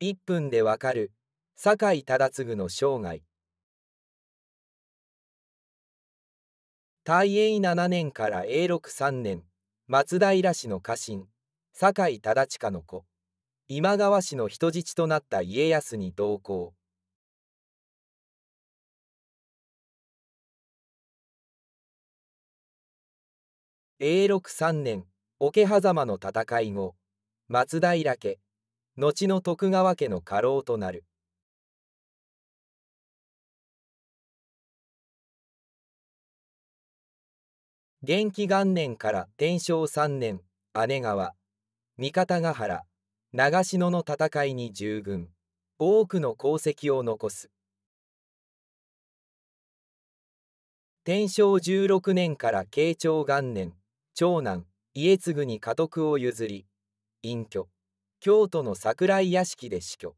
1分でわかる酒井忠次の生涯大英七年から永禄三年松平氏の家臣酒井忠親の子今川氏の人質となった家康に同行永禄三年桶狭間の戦い後松平家後の徳川家の家老となる元気元年から天正3年姉川三方ヶ原長篠の戦いに従軍多くの功績を残す天正16年から慶長元年長男家継に家督を譲り隠居京都の桜井屋敷で死去